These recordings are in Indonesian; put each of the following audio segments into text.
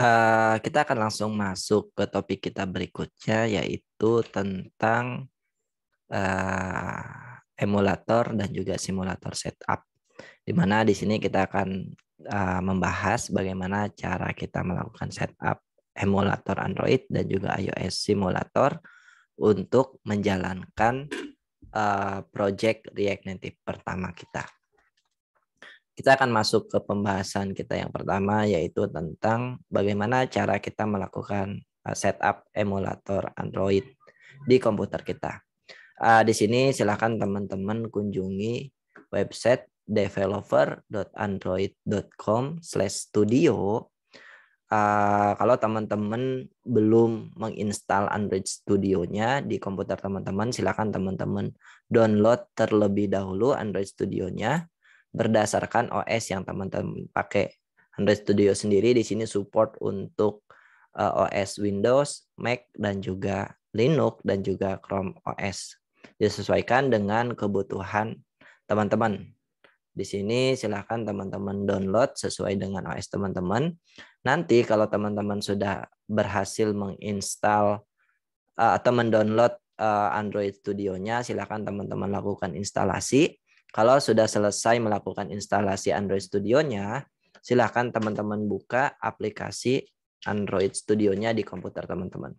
Eh, kita akan langsung masuk ke topik kita berikutnya yaitu tentang uh, emulator dan juga simulator setup. Di mana di sini kita akan uh, membahas bagaimana cara kita melakukan setup emulator Android dan juga iOS simulator untuk menjalankan uh, project React Native pertama kita kita akan masuk ke pembahasan kita yang pertama yaitu tentang bagaimana cara kita melakukan uh, setup emulator Android di komputer kita. Uh, di sini silahkan teman-teman kunjungi website developer.android.com studio. Uh, kalau teman-teman belum menginstal Android Studio-nya di komputer teman-teman, silakan teman-teman download terlebih dahulu Android Studio-nya berdasarkan OS yang teman-teman pakai. Android Studio sendiri di sini support untuk eh, OS Windows, Mac, dan juga Linux dan juga Chrome OS. Disesuaikan dengan kebutuhan teman-teman. Di sini silakan teman-teman download sesuai dengan OS teman-teman. Nanti kalau teman-teman sudah berhasil menginstal eh, atau mendownload eh, Android Studio-nya, silahkan teman-teman lakukan instalasi. Kalau sudah selesai melakukan instalasi Android Studio-nya, silakan teman-teman buka aplikasi Android Studio-nya di komputer teman-teman.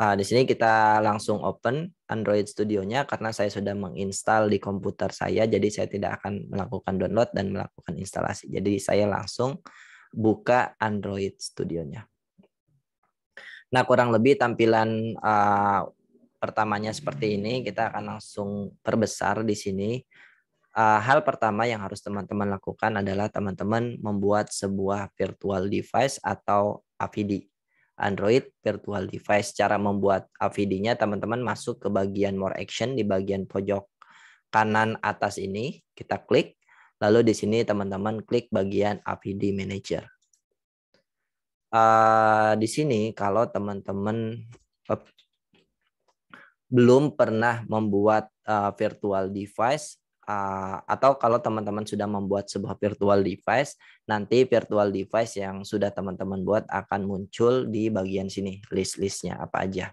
Nah, di sini kita langsung open Android Studio-nya karena saya sudah menginstal di komputer saya, jadi saya tidak akan melakukan download dan melakukan instalasi. Jadi saya langsung buka Android Studio-nya. Nah, kurang lebih tampilan uh, pertamanya seperti ini, kita akan langsung perbesar di sini. Uh, hal pertama yang harus teman-teman lakukan adalah teman-teman membuat sebuah virtual device atau AVD. Android virtual device. Cara membuat AVD-nya teman-teman masuk ke bagian more action di bagian pojok kanan atas ini, kita klik. Lalu di sini teman-teman klik bagian AVD manager. Uh, di sini kalau teman-teman belum pernah membuat uh, virtual device uh, atau kalau teman-teman sudah membuat sebuah virtual device, nanti virtual device yang sudah teman-teman buat akan muncul di bagian sini list-listnya apa aja.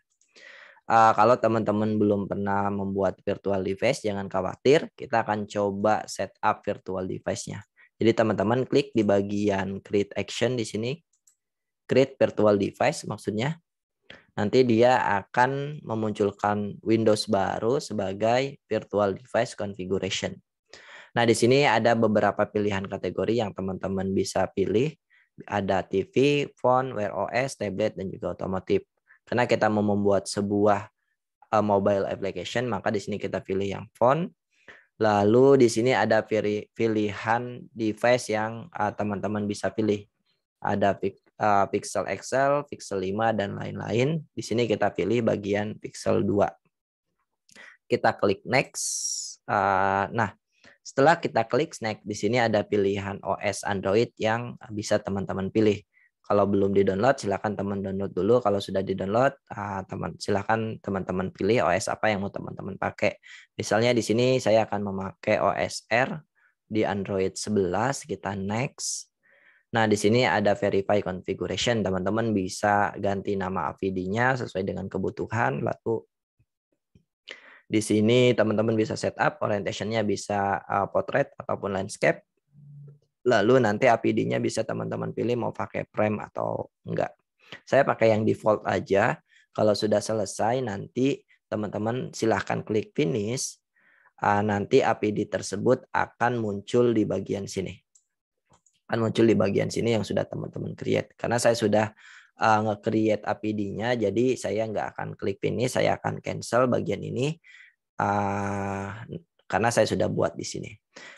Uh, kalau teman-teman belum pernah membuat virtual device, jangan khawatir, kita akan coba setup virtual device-nya. Jadi teman-teman klik di bagian create action di sini, create virtual device maksudnya nanti dia akan memunculkan Windows baru sebagai virtual device configuration. Nah, di sini ada beberapa pilihan kategori yang teman-teman bisa pilih. Ada TV, phone, Wear OS, tablet, dan juga otomotif. Karena kita mau membuat sebuah eh, mobile application, maka di sini kita pilih yang phone. Lalu di sini ada pilihan device yang eh, teman -teman bisa pilih. Ada uh, pixel XL, pixel 5 dan lain-lain. Di sini kita pilih bagian pixel 2. Kita klik next. Uh, nah, setelah kita klik next di sini ada pilihan OS Android yang bisa teman-teman pilih. Kalau belum di-download silakan teman download dulu. Kalau sudah di-download uh, teman silahkan teman-teman pilih OS apa yang mau teman-teman pakai. Misalnya di sini saya akan memakai OS R di Android 11 kita next Nah, di sini ada verify configuration. Teman-teman bisa ganti nama AVD-nya sesuai dengan kebutuhan. Lalu di sini teman-teman bisa setup orientation-nya bisa uh, portrait ataupun landscape. Lalu nanti APD-nya bisa teman-teman pilih mau pakai frame atau enggak. Saya pakai yang default aja. Kalau sudah selesai nanti teman-teman silahkan klik finish. Uh, nanti APD tersebut akan muncul di bagian sini akan muncul di bagian sini yang sudah teman-teman create. Karena saya sudah uh, nge-create APD-nya, jadi saya nggak akan klik ini saya akan cancel bagian ini uh, karena saya sudah buat di sini.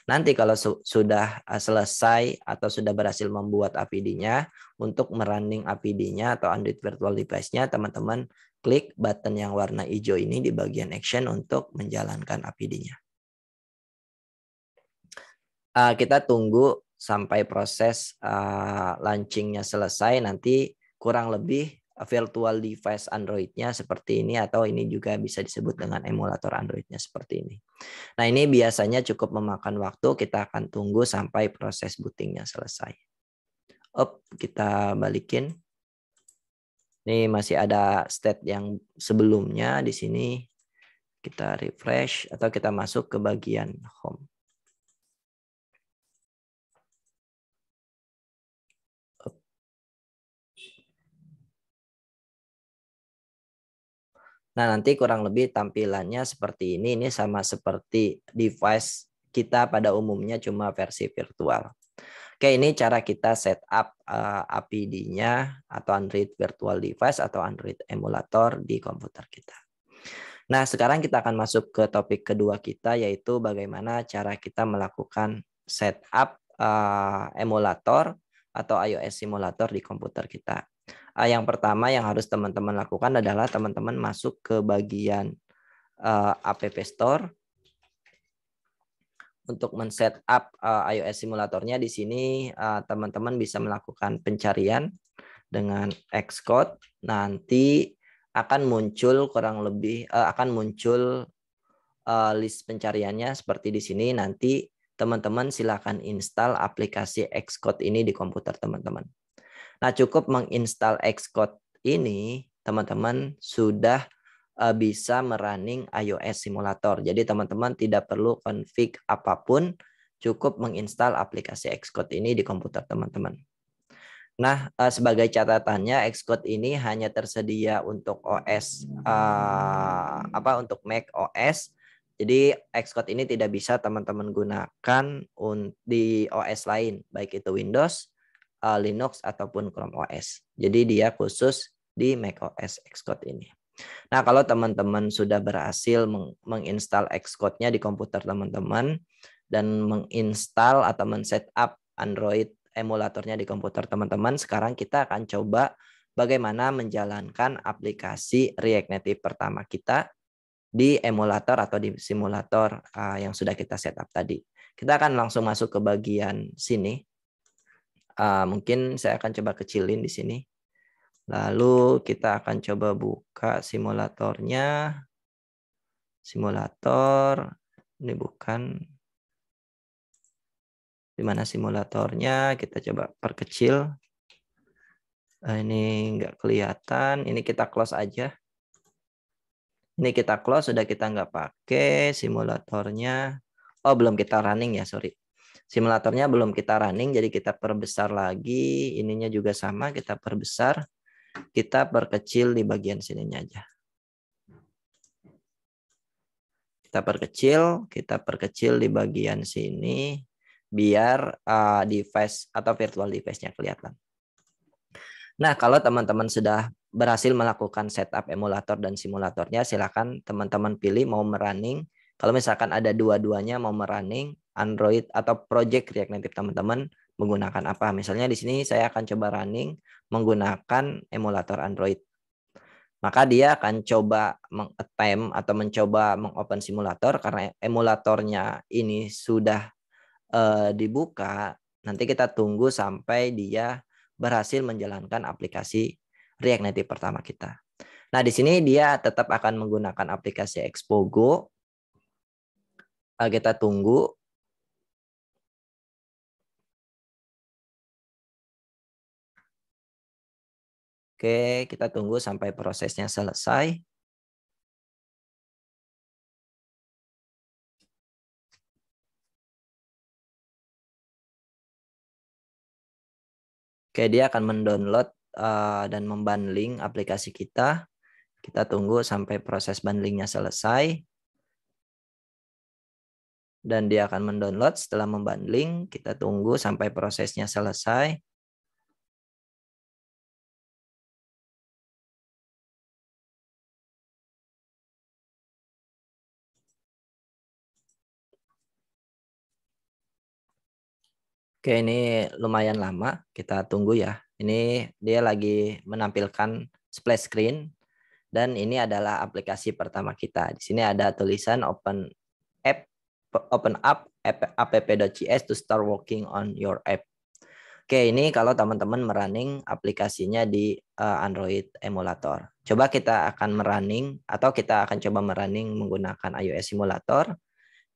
Nanti kalau su sudah eh, selesai atau sudah berhasil membuat APD-nya, untuk merunning APD-nya atau Android Virtual Device-nya, teman-teman klik button yang warna hijau ini di bagian action untuk menjalankan APD-nya. kita tunggu sampai proses uh, launchingnya selesai nanti kurang lebih virtual device android-nya seperti ini atau ini juga bisa disebut dengan emulator android-nya seperti ini. Nah ini biasanya cukup memakan waktu kita akan tunggu sampai proses bootingnya selesai. Up kita balikin. Ini masih ada state yang sebelumnya di sini kita refresh atau kita masuk ke bagian home. Nah, nanti kurang lebih tampilannya seperti ini. Ini sama seperti device kita pada umumnya cuma versi virtual. Oke, ini cara kita setup uh, eh, APD-nya atau Android Virtual Device atau Android Emulator di komputer kita. Nah, sekarang kita akan masuk ke topik kedua kita, yaitu bagaimana cara kita melakukan setup uh, eh, emulator atau iOS simulator di komputer kita. Eh, yang pertama yang harus teman-teman lakukan adalah teman-teman masuk ke bagian uh, App Store untuk men setup uh, eh, iOS simulatornya di sini teman-teman uh, bisa melakukan pencarian dengan Xcode. Nanti akan muncul kurang lebih uh, akan muncul uh, list pencariannya seperti di sini. Nanti teman-teman silakan install aplikasi Xcode ini di komputer teman-teman. Nah, cukup menginstal Xcode ini, teman-teman sudah uh, bisa merunning iOS simulator. Jadi teman-teman tidak perlu config apapun, cukup menginstal aplikasi Xcode ini di komputer teman-teman. Nah, uh, sebagai catatannya Xcode ini hanya tersedia untuk OS uh, eh, apa untuk Mac OS. Jadi Xcode ini tidak bisa teman-teman gunakan di OS lain, baik itu Windows Eh, Linux ataupun Chrome OS. Jadi dia khusus di macOS Xcode ini. Nah, kalau teman-teman sudah berhasil menginstal Xcode-nya di komputer teman-teman dan menginstal atau men-setup Android emulatornya di komputer teman-teman, sekarang kita akan coba bagaimana menjalankan aplikasi React Native pertama kita di emulator atau di simulator eh, yang sudah kita setup tadi. Kita akan langsung masuk ke bagian sini uh, mungkin saya akan coba kecilin di sini. Lalu kita akan coba buka simulatornya. Simulator ini bukan di mana simulatornya kita coba perkecil. Ah, ini nggak kelihatan. Ini kita close aja. Ini kita close, sudah kita nggak pakai simulatornya. Oh, belum kita running ya, sorry simulatornya belum kita running jadi kita perbesar lagi ininya juga sama kita perbesar kita perkecil di bagian sininya aja kita perkecil kita perkecil di bagian sini biar uh, device atau virtual device-nya kelihatan nah kalau teman-teman sudah berhasil melakukan setup emulator dan simulatornya silakan teman-teman pilih mau merunning kalau misalkan ada dua-duanya mau merunning Android atau project React Native teman-teman menggunakan apa. Misalnya di sini saya akan coba running menggunakan emulator Android. Maka dia akan coba mengattempt atau mencoba mengopen simulator karena emulatornya ini sudah uh, dibuka. Nanti kita tunggu sampai dia berhasil menjalankan aplikasi React Native pertama kita. Nah, di sini dia tetap akan menggunakan aplikasi Expo eh, kita tunggu Oke, kita tunggu sampai prosesnya selesai. Oke, dia akan mendownload eh, dan membundling aplikasi kita. Kita tunggu sampai proses bundlingnya selesai. Dan dia akan mendownload setelah membundling. Kita tunggu sampai prosesnya selesai. Oke, ini lumayan lama. Kita tunggu ya. Ini dia lagi menampilkan splash screen dan ini adalah aplikasi pertama kita. Di sini ada tulisan open app open up app.cs to start working on your app. Oke, ini kalau teman-teman merunning aplikasinya di eh, Android emulator. Coba kita akan merunning atau kita akan coba merunning menggunakan iOS simulator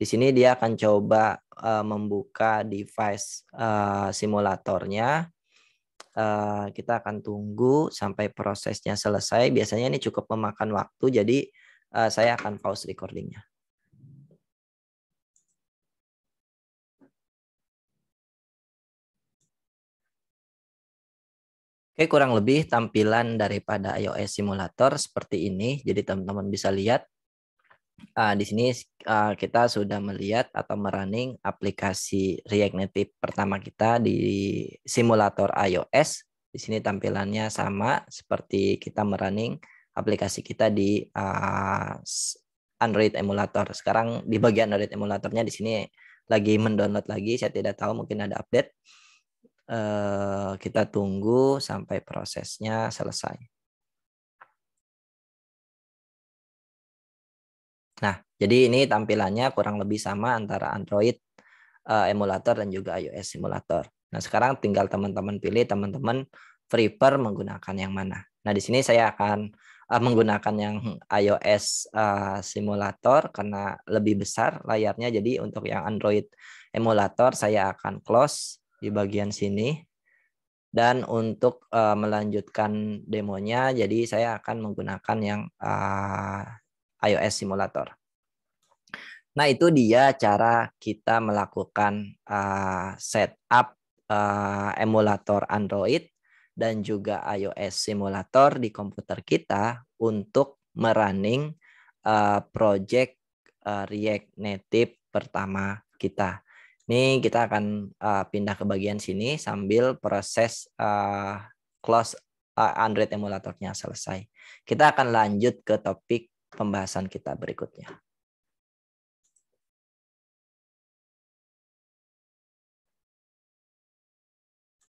di sini dia akan coba uh, membuka device uh, simulatornya. Uh, kita akan tunggu sampai prosesnya selesai. Biasanya ini cukup memakan waktu, jadi uh, saya akan pause recordingnya. Oke, kurang lebih tampilan daripada iOS Simulator seperti ini. Jadi teman-teman bisa lihat uh, di sini uh, kita sudah melihat atau merunning aplikasi React Native pertama kita di simulator iOS. Di sini tampilannya sama seperti kita merunning aplikasi kita di uh, Android emulator. Sekarang di bagian Android emulatornya di sini lagi mendownload lagi. Saya tidak tahu mungkin ada update. Uh, kita tunggu sampai prosesnya selesai. Nah, jadi ini tampilannya kurang lebih sama antara Android uh, emulator dan juga iOS emulator. Nah, sekarang tinggal teman-teman pilih teman-teman prefer menggunakan yang mana. Nah, di sini saya akan uh, menggunakan yang iOS uh, simulator karena lebih besar layarnya. Jadi untuk yang Android emulator saya akan close di bagian sini. Dan untuk uh, melanjutkan demonya, jadi saya akan menggunakan yang uh, iOS simulator. Nah, itu dia cara kita melakukan uh, setup uh, emulator Android dan juga iOS simulator di komputer kita untuk merunning uh, project uh, React Native pertama kita. Ini kita akan uh, pindah ke bagian sini sambil proses uh, close uh, Android emulatornya selesai. Kita akan lanjut ke topik pembahasan kita berikutnya.